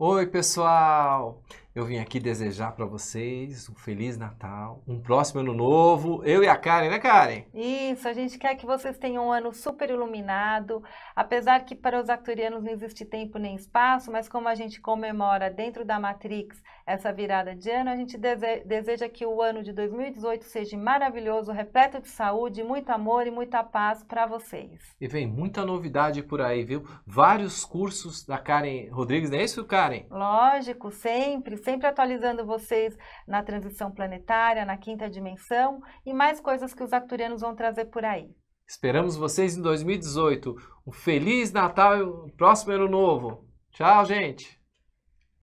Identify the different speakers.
Speaker 1: Oi, pessoal! Eu vim aqui desejar para vocês um feliz Natal, um próximo ano novo. Eu e a Karen, né, Karen?
Speaker 2: Isso, a gente quer que vocês tenham um ano super iluminado. Apesar que para os arcturianos não existe tempo nem espaço, mas como a gente comemora dentro da Matrix essa virada de ano, a gente deseja que o ano de 2018 seja maravilhoso, repleto de saúde, muito amor e muita paz para vocês.
Speaker 1: E vem muita novidade por aí, viu? Vários cursos da Karen Rodrigues, não é isso, Karen?
Speaker 2: Lógico, sempre sempre atualizando vocês na transição planetária, na quinta dimensão e mais coisas que os acturianos vão trazer por aí.
Speaker 1: Esperamos vocês em 2018. Um feliz Natal e um próximo ano novo. Tchau, gente!